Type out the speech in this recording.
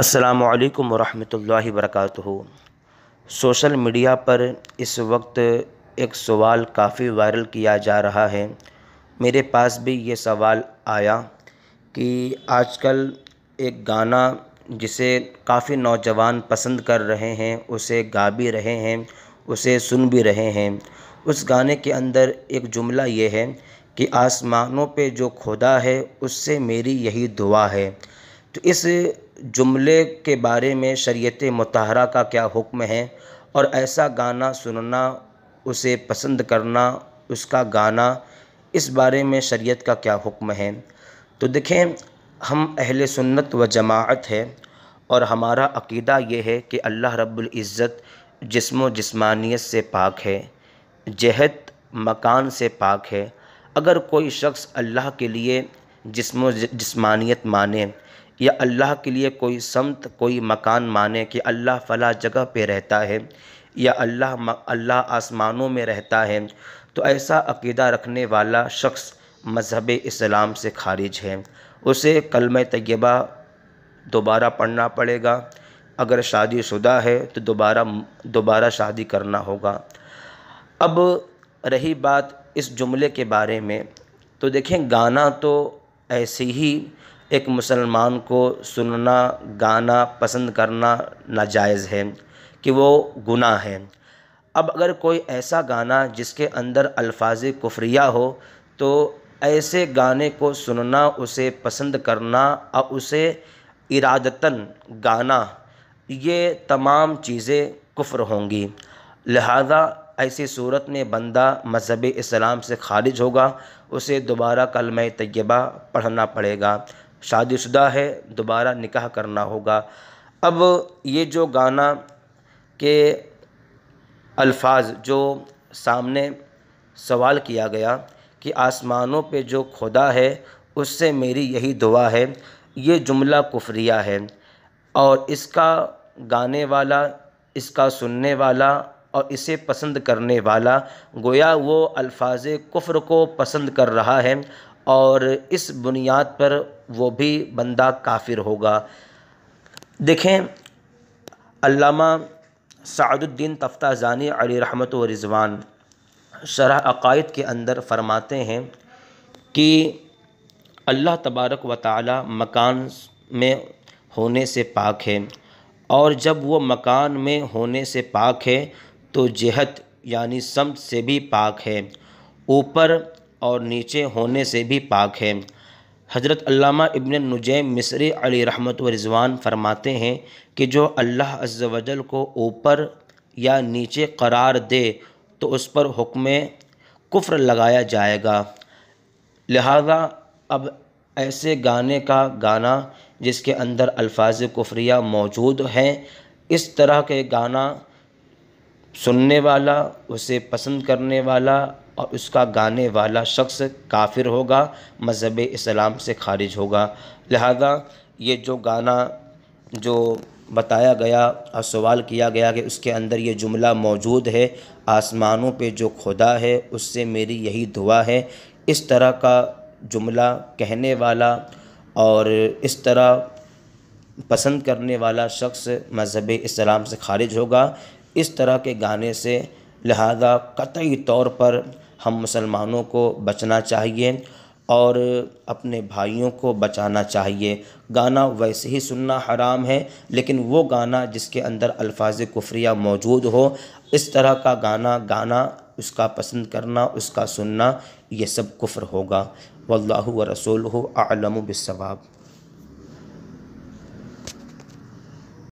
असलकम वरहमल work social media पर इस वक्त एक सवाल काफ़ी वायरल किया जा रहा है मेरे पास भी ये सवाल आया कि आजकल एक गाना जिसे काफ़ी नौजवान पसंद कर रहे हैं उसे गा भी रहे हैं उसे सुन भी रहे हैं उस गाने के अंदर एक जुमला ये है कि आसमानों पे जो खुदा है उससे मेरी यही दुआ है तो इस जुमले के बारे में शरीत मतहरा का क्या हुक्म है और ऐसा गाना सुनना उसे पसंद करना उसका गाना इस बारे में शरीयत का क्या हुक्म है तो देखें हम अहल सुन्नत व जमात है और हमारा अकीदा ये है कि अल्लाह रब्बुल इज़्ज़त जिस्म जिस्मानियत से पाक है जहत मकान से पाक है अगर कोई शख्स अल्लाह के लिए जिसम जिस्मानियत माने या अल्लाह के लिए कोई समत कोई मकान माने कि अल्लाह फ़ला जगह पे रहता है या अल्लाह अल्लाह आसमानों में रहता है तो ऐसा अकीदा रखने वाला शख्स मज़हब इस्लाम से खारिज है उसे कलम तयबा दोबारा पढ़ना पड़ेगा अगर शादी शुदा है तो दोबारा दोबारा शादी करना होगा अब रही बात इस जुमले के बारे में तो देखें गाना तो ऐसे ही एक मुसलमान को सुनना गाना पसंद करना नाजायज़ है कि वो गुनाह है अब अगर कोई ऐसा गाना जिसके अंदर अल्फाज कुफ्रिया हो तो ऐसे गाने को सुनना उसे पसंद करना और उसे इरादतन गाना ये तमाम चीज़ें कुफ्र होंगी लिहाजा ऐसी सूरत में बंदा मजहब इस्लाम से खारिज होगा उसे दोबारा कलम तयबा पढ़ना पड़ेगा शादीशुदा है दोबारा निकाह करना होगा अब ये जो गाना के अल्फाज जो सामने सवाल किया गया कि आसमानों पे जो खुदा है उससे मेरी यही दुआ है ये जुमला कुफरिया है और इसका गाने वाला इसका सुनने वाला और इसे पसंद करने वाला गोया वो अल्फाज कुफ्र को पसंद कर रहा है और इस बुनियाद पर वो भी बंदा काफिर होगा देखें अल्लामा सादुद्दीन जानी अली रहमत व रिजवान शरह अकायद के अंदर फ़रमाते हैं कि अल्लाह तबारक व ताली मकान में होने से पाक है और जब वो मकान में होने से पाक है तो जहत यानी समझ से भी पाक है ऊपर और नीचे होने से भी पाक है हज़रत अल्लामा इब्न नुजैम मिसरी अली रहमत व रिजवान फरमाते हैं कि जो अल्लाह अज्जवजल को ऊपर या नीचे करार दे तो उस पर हुक्म कुफ्र लगाया जाएगा लिहाजा अब ऐसे गाने का गाना जिसके अंदर अल्फाज कुफ्रिया मौजूद हैं इस तरह के गाना सुनने वाला उसे पसंद करने वाला और उसका गाने वाला शख्स काफिर होगा मज़हब इस्लाम से खारिज होगा लिहाजा ये जो गाना जो बताया गया और सवाल किया गया कि उसके अंदर ये जुमला मौजूद है आसमानों पे जो खुदा है उससे मेरी यही दुआ है इस तरह का जुमला कहने वाला और इस तरह पसंद करने वाला शख्स मज़हब इस्लाम से खारिज होगा इस तरह के गाने से लिहाजा कतई तौर पर हम मुसलमानों को बचना चाहिए और अपने भाइयों को बचाना चाहिए गाना वैसे ही सुनना हराम है लेकिन वो गाना जिसके अंदर अल्फाज कुफरिया मौजूद हो इस तरह का गाना गाना उसका पसंद करना उसका सुनना ये सब कुफ्र होगा वल्लाह व रसूल आलम बिसवाब